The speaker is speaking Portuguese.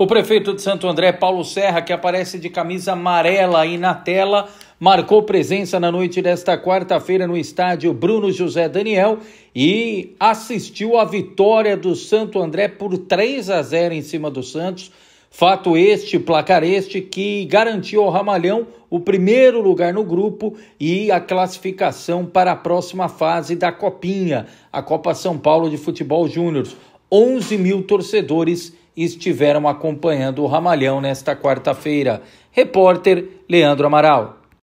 O prefeito de Santo André, Paulo Serra, que aparece de camisa amarela aí na tela, marcou presença na noite desta quarta-feira no estádio Bruno José Daniel e assistiu à vitória do Santo André por 3 a 0 em cima do Santos. Fato este, placar este, que garantiu ao Ramalhão o primeiro lugar no grupo e a classificação para a próxima fase da Copinha, a Copa São Paulo de Futebol Júnior. 11 mil torcedores estiveram acompanhando o Ramalhão nesta quarta-feira. Repórter Leandro Amaral.